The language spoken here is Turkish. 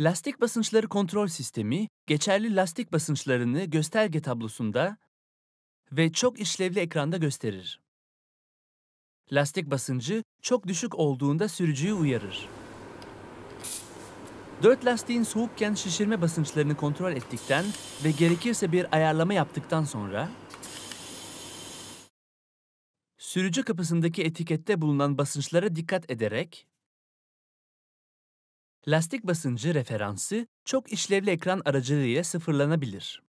Lastik basınçları kontrol sistemi, geçerli lastik basınçlarını gösterge tablosunda ve çok işlevli ekranda gösterir. Lastik basıncı çok düşük olduğunda sürücüyü uyarır. Dört lastiğin soğukken şişirme basınçlarını kontrol ettikten ve gerekirse bir ayarlama yaptıktan sonra sürücü kapısındaki etikette bulunan basınçlara dikkat ederek lastik basıncı referansı çok işlevli ekran aracılığıyla sıfırlanabilir.